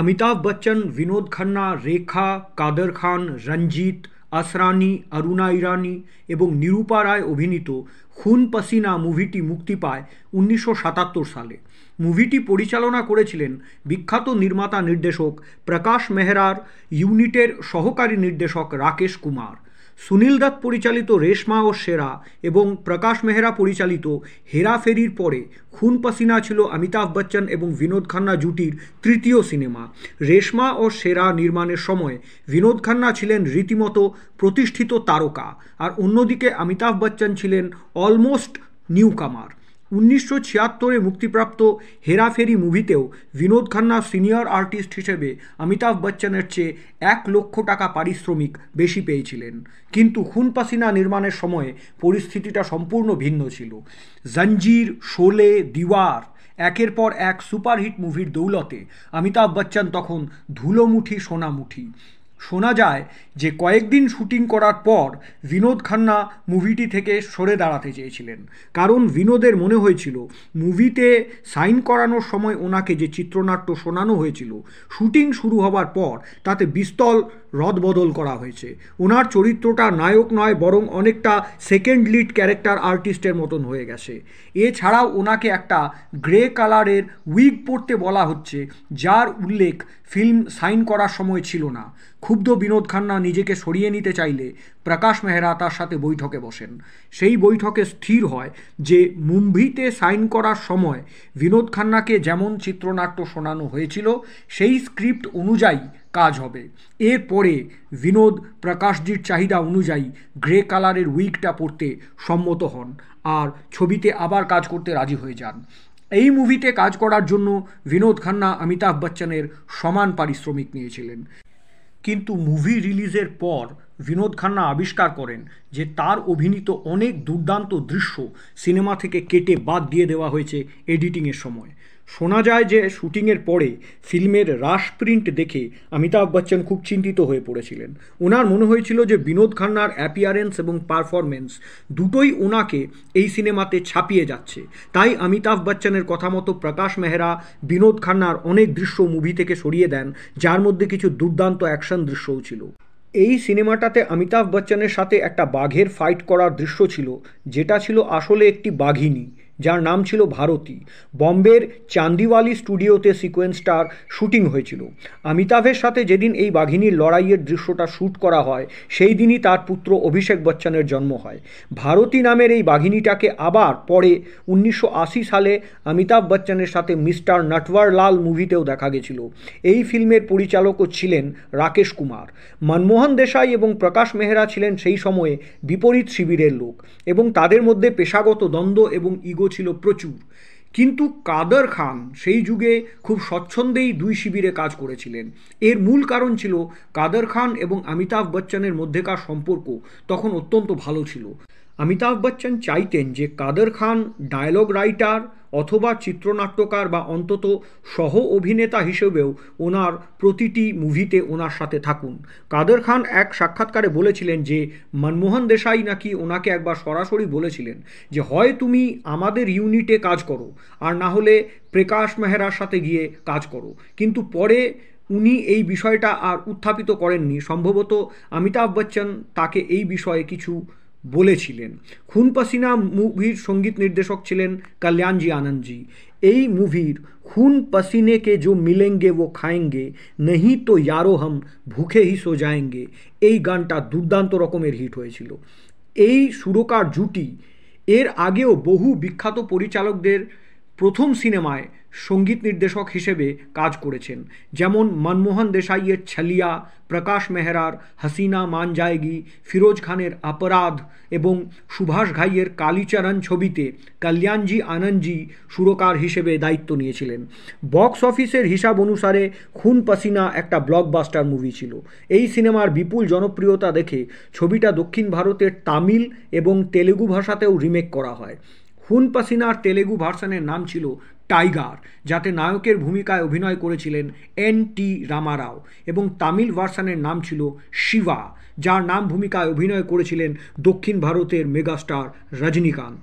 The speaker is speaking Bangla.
অমিতাভ বচ্চন বিনোদ খান্না রেখা কাদের খান রঞ্জিত আসরানি অরুণা ইরানি এবং নিরূপা রায় অভিনীত খুন পাসিনা মুভিটি মুক্তি পায় উনিশশো সালে মুভিটি পরিচালনা করেছিলেন বিখ্যাত নির্মাতা নির্দেশক প্রকাশ মেহরার ইউনিটের সহকারী নির্দেশক রাকেশ কুমার সুনীল দত্ত পরিচালিত রেশমা ও সেরা এবং প্রকাশ মেহরা পরিচালিত হেরা ফেরির পরে খুন পাসিনা ছিল অমিতাভ বচ্চন এবং বিনোদ খান্না জুটির তৃতীয় সিনেমা রেশমা ও সেরা নির্মাণের সময় বিনোদ খান্না ছিলেন রীতিমতো প্রতিষ্ঠিত তারকা আর অন্যদিকে অমিতাভ বচ্চন ছিলেন অলমোস্ট নিউ কামার উনিশশো ছিয়াত্তরে মুক্তিপ্রাপ্ত হেরাফেরি মুভিতেও বিনোদ খান্না সিনিয়র আর্টিস্ট হিসেবে অমিতাভ বচ্চনের চেয়ে এক লক্ষ টাকা পারিশ্রমিক বেশি পেয়েছিলেন কিন্তু খুন পাসিনা নির্মাণের সময়ে পরিস্থিতিটা সম্পূর্ণ ভিন্ন ছিল জঞ্জির শোলে দিওয়ার একের পর এক সুপারহিট মুভির দৌলতে অমিতাভ বচ্চন তখন ধুলোমুঠি সোনামুঠি শোনা যায় যে কয়েকদিন শুটিং করার পর বিনোদ খান্না মুভিটি থেকে সরে দাঁড়াতে চেয়েছিলেন কারণ বিনোদের মনে হয়েছিল মুভিতে সাইন করানোর সময় ওনাকে যে চিত্রনাট্য শোনানো হয়েছিল শুটিং শুরু হবার পর তাতে বিস্তল রদবদল করা হয়েছে ওনার চরিত্রটা নায়ক নয় বরং অনেকটা সেকেন্ড লিড ক্যারেক্টার আর্টিস্টের মতন হয়ে গেছে এছাড়াও ওনাকে একটা গ্রে কালারের উইগ পরতে বলা হচ্ছে যার উল্লেখ ফিল্ম সাইন করার সময় ছিল না ক্ষুব্ধ বিনোদ খান্না নিজেকে সরিয়ে নিতে চাইলে প্রকাশ মেহরা তার সাথে বৈঠকে বসেন সেই বৈঠকে স্থির হয় যে মুম্বিতে সাইন করার সময় বিনোদ খান্নাকে যেমন চিত্রনাট্য শোনানো হয়েছিল সেই স্ক্রিপ্ট অনুযায়ী কাজ হবে এরপরে বিনোদ প্রকাশজির চাহিদা অনুযায়ী গ্রে কালারের উইকটা পড়তে সম্মত হন আর ছবিতে আবার কাজ করতে রাজি হয়ে যান এই মুভিতে কাজ করার জন্য বিনোদ খান্না অমিতাভ বচ্চনের সমান পারিশ্রমিক নিয়েছিলেন কিন্তু মুভি রিলিজের পর বিনোদ খান্না আবিষ্কার করেন যে তার অভিনীত অনেক দুর্দান্ত দৃশ্য সিনেমা থেকে কেটে বাদ দিয়ে দেওয়া হয়েছে এডিটিংয়ের সময় শোনা যায় যে শুটিংয়ের পরে ফিল্মের রাশ প্রিন্ট দেখে অমিতাভ বচ্চন খুব চিন্তিত হয়ে পড়েছিলেন ওনার মনে হয়েছিল যে বিনোদ খান্নার অ্যাপিয়ারেন্স এবং পারফরমেন্স দুটোই ওনাকে এই সিনেমাতে ছাপিয়ে যাচ্ছে তাই অমিতাভ বচ্চনের কথা মতো প্রকাশ মেহরা বিনোদ খান্নার অনেক দৃশ্য মুভি থেকে সরিয়ে দেন যার মধ্যে কিছু দুর্দান্ত অ্যাকশন দৃশ্যও ছিল এই সিনেমাটাতে অমিতাভ বচ্চনের সাথে একটা বাঘের ফাইট করার দৃশ্য ছিল যেটা ছিল আসলে একটি বাঘিনী যার নাম ছিল ভারতী বম্বের চান্দিওয়ালি স্টুডিওতে সিকোয়েন্সটার শুটিং হয়েছিল অমিতাভের সাথে যেদিন এই বাঘিনীর লড়াইয়ের দৃশ্যটা শ্যুট করা হয় সেই দিনই তার পুত্র অভিষেক বচ্চনের জন্ম হয় ভারতী নামের এই বাঘিনীটাকে আবার পরে উনিশশো সালে অমিতাভ বচ্চনের সাথে মিস্টার নটওয়ার লাল মুভিতেও দেখা গেছিল এই ফিল্মের পরিচালকও ছিলেন রাকেশ কুমার মনমোহন দেশাই এবং প্রকাশ মেহরা ছিলেন সেই সময়ে বিপরীত শিবিরের লোক এবং তাদের মধ্যে পেশাগত দ্বন্দ্ব এবং ইগো ছিল প্রচুর কিন্তু কাদার খান সেই যুগে খুব স্বচ্ছন্দেই দুই শিবিরে কাজ করেছিলেন এর মূল কারণ ছিল কাদার খান এবং অমিতাভ বচ্চনের মধ্যেকার সম্পর্ক তখন অত্যন্ত ভালো ছিল অমিতাভ বচ্চন চাইতেন যে কাদের খান ডায়লগ রাইটার অথবা চিত্রনাট্যকার বা অন্তত সহ অভিনেতা হিসেবেও ওনার প্রতিটি মুভিতে ওনার সাথে থাকুন কাদের খান এক সাক্ষাৎকারে বলেছিলেন যে মনমোহন দেশাই নাকি ওনাকে একবার সরাসরি বলেছিলেন যে হয় তুমি আমাদের ইউনিটে কাজ করো আর না হলে প্রকাশ মেহরার সাথে গিয়ে কাজ করো কিন্তু পরে উনি এই বিষয়টা আর উত্থাপিত করেননি সম্ভবত অমিতাভ বচ্চন তাকে এই বিষয়ে কিছু বলেছিলেন খুন পাসিনা মুভির সঙ্গীত নির্দেশক ছিলেন কল্যাণজি আনন্দজি এই মুভির খুন পসিনে কে মিলেঙ্গে ও খায়েঙ্গে নেহি তো ইয়ারো হাম ভুখে হি সো যায়েঙ্গে এই গানটা দুর্দান্ত রকমের হিট হয়েছিল এই সুরকার জুটি এর আগেও বহু বিখ্যাত পরিচালকদের প্রথম সিনেমায় সঙ্গীত নির্দেশক হিসেবে কাজ করেছেন যেমন মনমোহন দেশাইয়ের ছালিয়া প্রকাশ মেহরার হাসিনা মান জায়গি ফিরোজ খানের অপরাধ এবং সুভাষ ঘাইয়ের কালীচরণ ছবিতে কল্যাণজি আনন্দজি সুরকার হিসেবে দায়িত্ব নিয়েছিলেন বক্স অফিসের হিসাব অনুসারে খুন পাসিনা একটা ব্লকবাস্টার মুভি ছিল এই সিনেমার বিপুল জনপ্রিয়তা দেখে ছবিটা দক্ষিণ ভারতের তামিল এবং তেলেগু ভাষাতেও রিমেক করা হয় হুন পাসিনার তেলেগু ভার্সানের নাম ছিল টাইগার যাতে নায়কের ভূমিকায় অভিনয় করেছিলেন এন টি রামারাও এবং তামিল ভার্সানের নাম ছিল শিবা যার নাম ভূমিকায় অভিনয় করেছিলেন দক্ষিণ ভারতের মেগাস্টার রজনীকান্ত